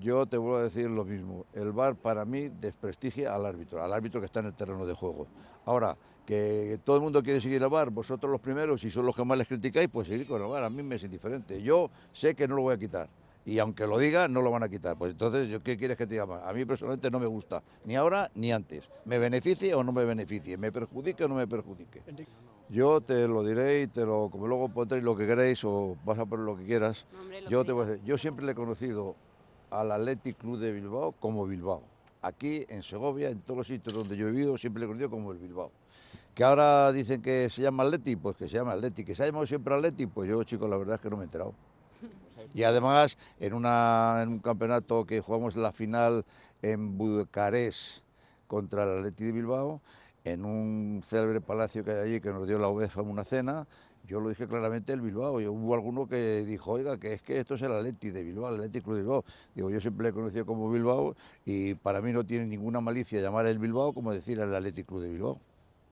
Yo te vuelvo a decir lo mismo. El VAR para mí desprestigia al árbitro, al árbitro que está en el terreno de juego. Ahora, que todo el mundo quiere seguir el VAR, vosotros los primeros, si son los que más les criticáis, pues seguir con el VAR. A mí me es indiferente. Yo sé que no lo voy a quitar. Y aunque lo diga, no lo van a quitar. Pues entonces, ¿qué quieres que te diga más? A mí personalmente no me gusta, ni ahora ni antes. ¿Me beneficie o no me beneficie? ¿Me perjudique o no me perjudique? Yo te lo diré y te lo, como luego pondréis lo que queréis o vas a poner lo que quieras. yo, te yo siempre le he conocido al Athletic Club de Bilbao como Bilbao. Aquí en Segovia, en todos los sitios donde yo he vivido, siempre le he conocido como el Bilbao. Que ahora dicen que se llama Atleti, pues que se llama Atleti. Que se ha llamado siempre Atleti, pues yo, chicos, la verdad es que no me he enterado. Y además, en, en un campeonato que jugamos la final en Bucarest contra el Atleti de Bilbao, en un célebre palacio que hay allí que nos dio la UEFA una cena, yo lo dije claramente el Bilbao. Y hubo alguno que dijo, oiga, que es que esto es el Atleti de Bilbao, el Atleti Club de Bilbao. Digo, yo siempre le he conocido como Bilbao y para mí no tiene ninguna malicia llamar el Bilbao como decir el Atleti Club de Bilbao.